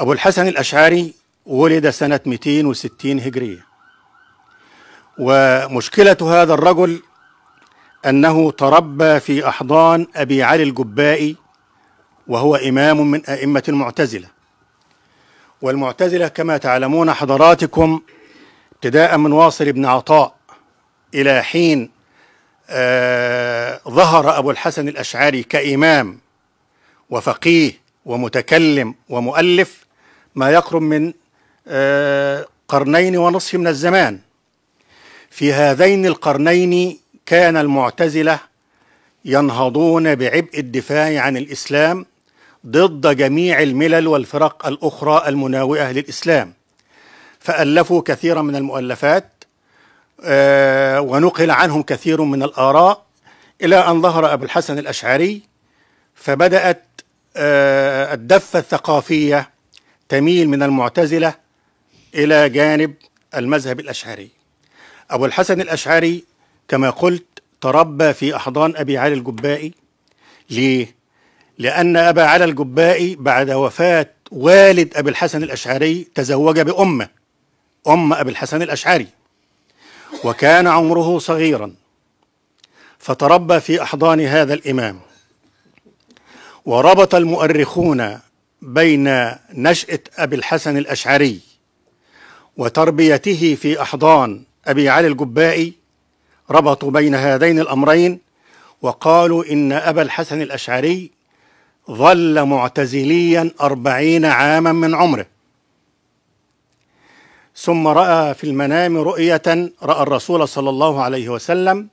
أبو الحسن الأشعري ولد سنة 260 هجرية ومشكلة هذا الرجل أنه تربى في أحضان أبي علي الجبائي وهو إمام من أئمة المعتزلة والمعتزلة كما تعلمون حضراتكم ابتداء من واصل بن عطاء إلى حين آه ظهر أبو الحسن الأشعري كإمام وفقيه ومتكلم ومؤلف ما يقرب من آه، قرنين ونصف من الزمان في هذين القرنين كان المعتزلة ينهضون بعبء الدفاع عن الإسلام ضد جميع الملل والفرق الأخرى المناوئة للإسلام فألفوا كثيرا من المؤلفات آه، ونقل عنهم كثير من الآراء إلى أن ظهر أبو الحسن الأشعري فبدأت آه، الدفة الثقافية تميل من المعتزلة إلى جانب المذهب الأشعري أبو الحسن الأشعري كما قلت تربى في أحضان أبي علي الجبائي ليه؟ لأن أبا علي الجبائي بعد وفاة والد أبي الحسن الأشعري تزوج بأمه أم أبي الحسن الأشعري وكان عمره صغيرا فتربى في أحضان هذا الإمام وربط المؤرخون بين نشأة أبي الحسن الأشعري وتربيته في أحضان أبي علي الجبائي ربطوا بين هذين الأمرين وقالوا إن أبا الحسن الأشعري ظل معتزليا أربعين عاما من عمره ثم رأى في المنام رؤية رأى الرسول صلى الله عليه وسلم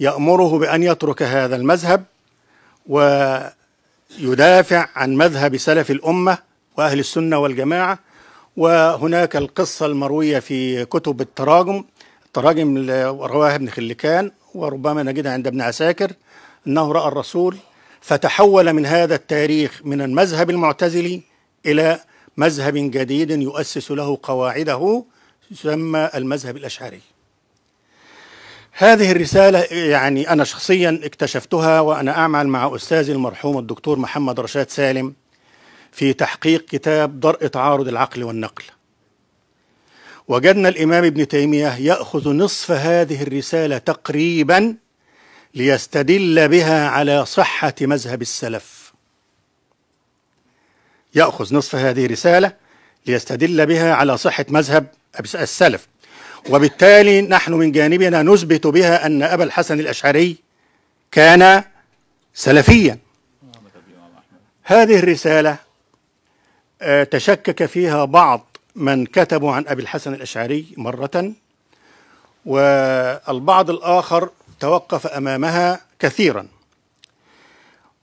يأمره بأن يترك هذا المذهب و يدافع عن مذهب سلف الأمة وأهل السنة والجماعة وهناك القصة المروية في كتب التراجم التراجم رواها ابن خلكان وربما نجدها عند ابن عساكر أنه رأى الرسول فتحول من هذا التاريخ من المذهب المعتزلي إلى مذهب جديد يؤسس له قواعده يسمى المذهب الأشعري هذه الرسالة يعني أنا شخصيا اكتشفتها وأنا أعمل مع أستاذي المرحوم الدكتور محمد رشاد سالم في تحقيق كتاب درء تعارض العقل والنقل وجدنا الإمام ابن تيمية يأخذ نصف هذه الرسالة تقريبا ليستدل بها على صحة مذهب السلف يأخذ نصف هذه الرسالة ليستدل بها على صحة مذهب السلف وبالتالي نحن من جانبنا نثبت بها أن أبا الحسن الأشعري كان سلفيا هذه الرسالة آه، تشكك فيها بعض من كتبوا عن أبي الحسن الأشعري مرة والبعض الآخر توقف أمامها كثيرا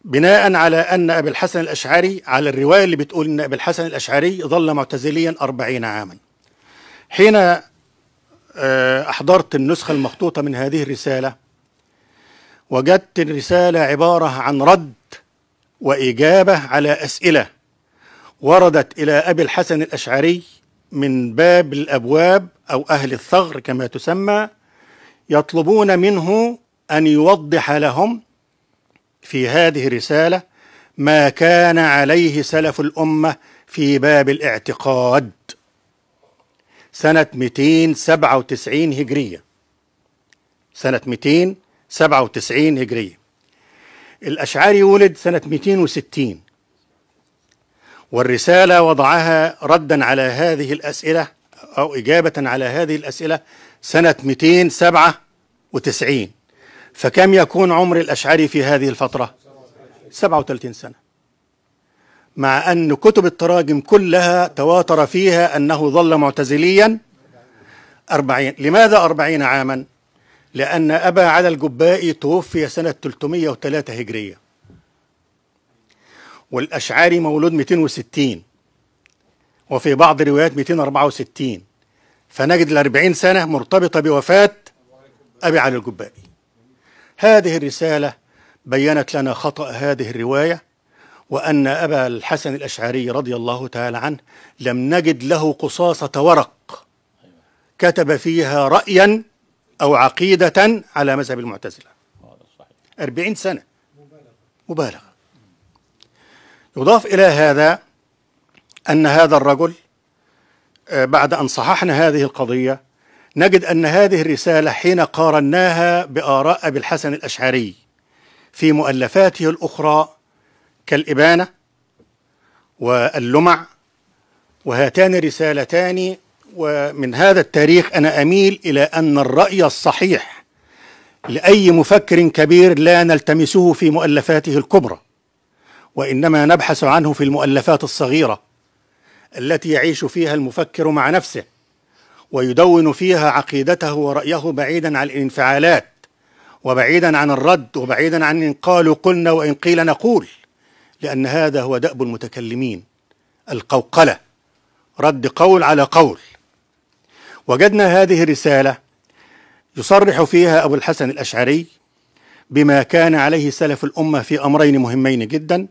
بناء على أن أبي الحسن الأشعري على الرواية اللي بتقول أن أبي الحسن الأشعري ظل معتزليا أربعين عاما حين آه، أحضرت النسخة المخطوطة من هذه الرسالة وجدت الرسالة عبارة عن رد وإجابة على أسئلة وردت إلى أبي الحسن الأشعري من باب الأبواب أو أهل الثغر كما تسمى يطلبون منه أن يوضح لهم في هذه الرسالة ما كان عليه سلف الأمة في باب الاعتقاد سنة 297 هجرية سنة 297 هجرية الأشعري ولد سنة 260 والرسالة وضعها ردا على هذه الأسئلة أو إجابة على هذه الأسئلة سنة 297 فكم يكون عمر الأشعري في هذه الفترة؟ 37 سنة مع أن كتب التراجم كلها تواتر فيها أنه ظل معتزليا أربعين لماذا أربعين عاما؟ لأن أبا على الجبائي توفي سنة 303 هجرية والأشعري مولود 260 وفي بعض الروايات 264 فنجد الأربعين سنة مرتبطة بوفاة أبي علي الجبائي هذه الرسالة بيّنت لنا خطأ هذه الرواية وأن أبا الحسن الأشعري رضي الله تعالى عنه لم نجد له قصاصة ورق كتب فيها رأيا أو عقيدة على مذهب المعتزلة أربعين سنة مبالغة يضاف إلى هذا أن هذا الرجل آه، بعد أن صححنا هذه القضية نجد أن هذه الرسالة حين قارناها بآراء أبي الحسن الأشعري في مؤلفاته الأخرى كالإبانة واللمع وهاتان رسالتان ومن هذا التاريخ أنا أميل إلى أن الرأي الصحيح لأي مفكر كبير لا نلتمسه في مؤلفاته الكبرى وإنما نبحث عنه في المؤلفات الصغيرة التي يعيش فيها المفكر مع نفسه ويدون فيها عقيدته ورأيه بعيدا عن الانفعالات وبعيدا عن الرد وبعيدا عن إن قالوا قلنا وإن قيل نقول لأن هذا هو دأب المتكلمين القوقلة رد قول على قول وجدنا هذه الرسالة يصرح فيها أبو الحسن الأشعري بما كان عليه سلف الأمة في أمرين مهمين جدا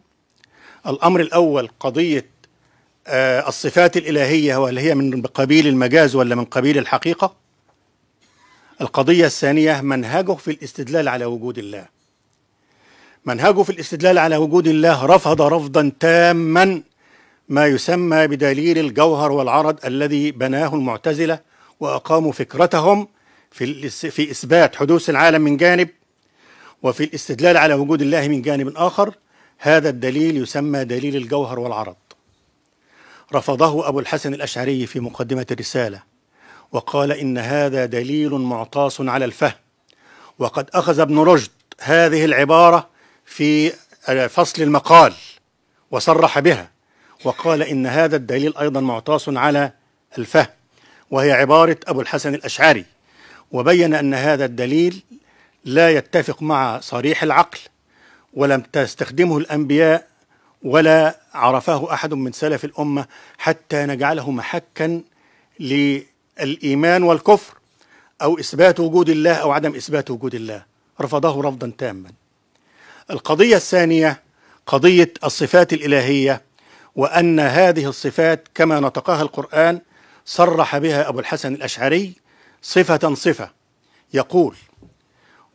الأمر الأول قضية آه، الصفات الإلهية وهل هي من قبيل المجاز ولا من قبيل الحقيقة القضية الثانية منهجه في الاستدلال على وجود الله منهجه في الاستدلال على وجود الله رفض رفضا تاما ما يسمى بدليل الجوهر والعرض الذي بناه المعتزله واقاموا فكرتهم في في اثبات حدوث العالم من جانب وفي الاستدلال على وجود الله من جانب اخر هذا الدليل يسمى دليل الجوهر والعرض رفضه ابو الحسن الاشعري في مقدمه الرساله وقال ان هذا دليل معطاس على الفهم وقد اخذ ابن رشد هذه العباره في فصل المقال وصرح بها وقال إن هذا الدليل أيضا معطاس على الفهم وهي عبارة أبو الحسن الأشعري وبين أن هذا الدليل لا يتفق مع صريح العقل ولم تستخدمه الأنبياء ولا عرفه أحد من سلف الأمة حتى نجعله محكا للإيمان والكفر أو إثبات وجود الله أو عدم إثبات وجود الله رفضه رفضا تاما القضية الثانية قضية الصفات الإلهية وأن هذه الصفات كما نطقها القرآن صرح بها أبو الحسن الأشعري صفة صفة يقول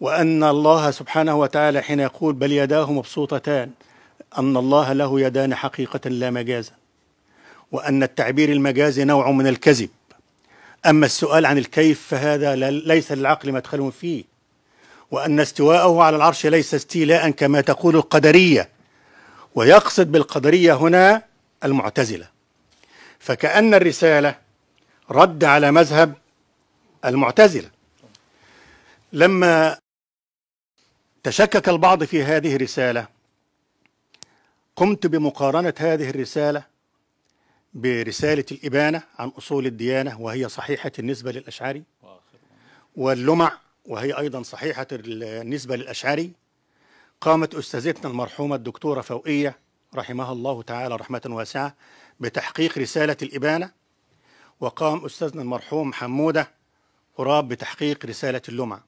وأن الله سبحانه وتعالى حين يقول بل يداه مبسوطتان أن الله له يدان حقيقة لا مجازا وأن التعبير المجازي نوع من الكذب أما السؤال عن الكيف فهذا ليس للعقل مدخل فيه وأن استواءه على العرش ليس استيلاء كما تقول القدرية ويقصد بالقدرية هنا المعتزلة فكأن الرسالة رد على مذهب المعتزلة لما تشكك البعض في هذه الرسالة قمت بمقارنة هذه الرسالة برسالة الإبانة عن أصول الديانة وهي صحيحة النسبة للأشعري واللمع وهي أيضا صحيحة النسبة للأشعري قامت أستاذتنا المرحومة الدكتورة فوقية رحمها الله تعالى رحمة واسعة بتحقيق رسالة الإبانة وقام أستاذنا المرحوم حمودة قراب بتحقيق رسالة اللمعة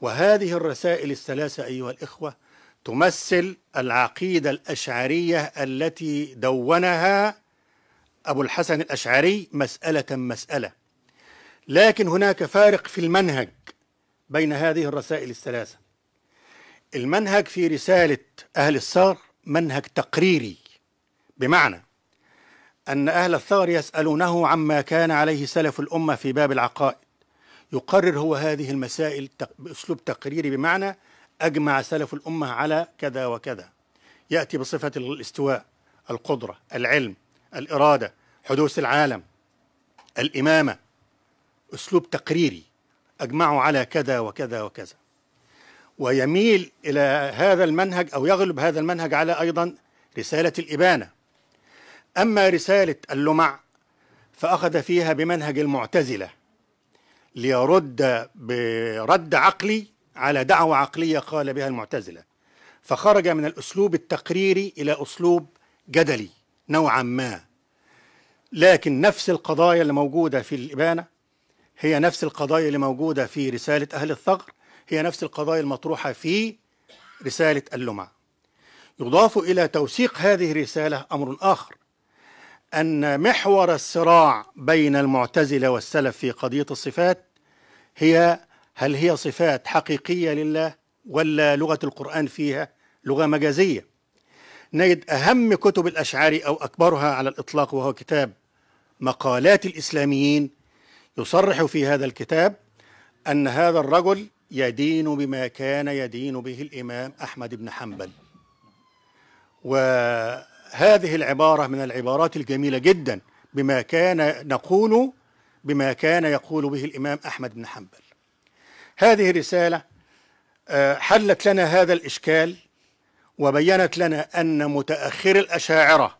وهذه الرسائل الثلاثة أيها الإخوة تمثل العقيدة الأشعرية التي دونها أبو الحسن الأشعري مسألة مسألة لكن هناك فارق في المنهج بين هذه الرسائل الثلاثة المنهج في رسالة أهل الثغر منهج تقريري بمعنى أن أهل الثغر يسألونه عما كان عليه سلف الأمة في باب العقائد يقرر هو هذه المسائل بأسلوب تقريري بمعنى أجمع سلف الأمة على كذا وكذا يأتي بصفة الاستواء القدرة العلم الإرادة حدوث العالم الإمامة أسلوب تقريري أجمعوا على كذا وكذا وكذا ويميل إلى هذا المنهج أو يغلب هذا المنهج على أيضا رسالة الإبانة أما رسالة اللمع فأخذ فيها بمنهج المعتزلة ليرد برد عقلي على دعوة عقلية قال بها المعتزلة فخرج من الأسلوب التقريري إلى أسلوب جدلي نوعا ما لكن نفس القضايا اللي موجودة في الإبانة هي نفس القضايا اللي موجودة في رسالة أهل الثغر هي نفس القضايا المطروحة في رسالة اللمع يضاف إلى توثيق هذه الرسالة أمر آخر أن محور الصراع بين المعتزلة والسلف في قضية الصفات هي هل هي صفات حقيقية لله ولا لغة القرآن فيها لغة مجازية نجد أهم كتب الأشعري أو أكبرها على الإطلاق وهو كتاب مقالات الإسلاميين يصرح في هذا الكتاب أن هذا الرجل يدين بما كان يدين به الإمام أحمد بن حنبل وهذه العبارة من العبارات الجميلة جدا بما كان نقول بما كان يقول به الإمام أحمد بن حنبل هذه رسالة آه، حلت لنا هذا الإشكال وبينت لنا أن متأخر الأشاعرة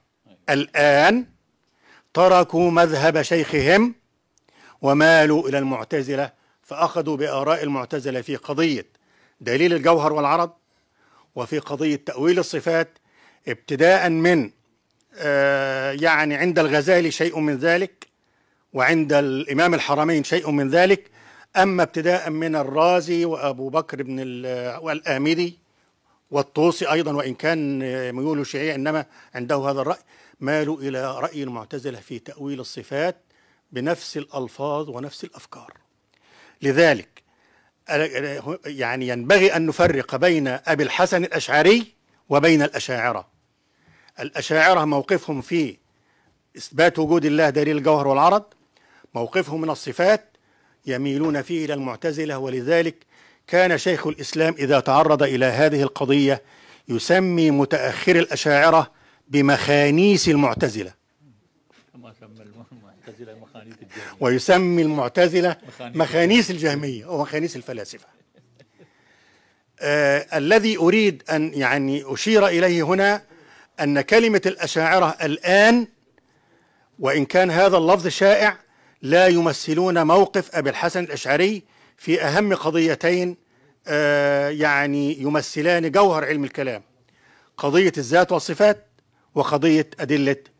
الآن تركوا مذهب شيخهم ومالوا إلى المعتزلة فأخذوا بآراء المعتزلة في قضية دليل الجوهر والعرض وفي قضية تأويل الصفات ابتداء من آه، يعني عند الغزالي شيء من ذلك وعند الإمام الحرمين شيء من ذلك أما ابتداء من الرازي وأبو بكر بن والآمدي والطوسي أيضا وإن كان ميوله شيعي إنما عنده هذا الرأي مالوا إلى رأي المعتزلة في تأويل الصفات بنفس الألفاظ ونفس الأفكار لذلك يعني ينبغي أن نفرق بين أبي الحسن الأشعري وبين الأشاعرة الأشاعرة موقفهم في إثبات وجود الله دليل الجوهر والعرض موقفهم من الصفات يميلون فيه إلى المعتزلة ولذلك كان شيخ الإسلام إذا تعرض إلى هذه القضية يسمي متأخر الأشاعرة بمخانيس المعتزلة ويسمي المعتزلة مخانيس الجهمية أو مخانيس الفلاسفة آه الذي أريد أن يعني أشير إليه هنا أن كلمة الأشاعرة الآن وإن كان هذا اللفظ شائع لا يمثلون موقف أبي الحسن الأشعري في أهم قضيتين آه يعني يمثلان جوهر علم الكلام قضية الذات والصفات وقضية أدلة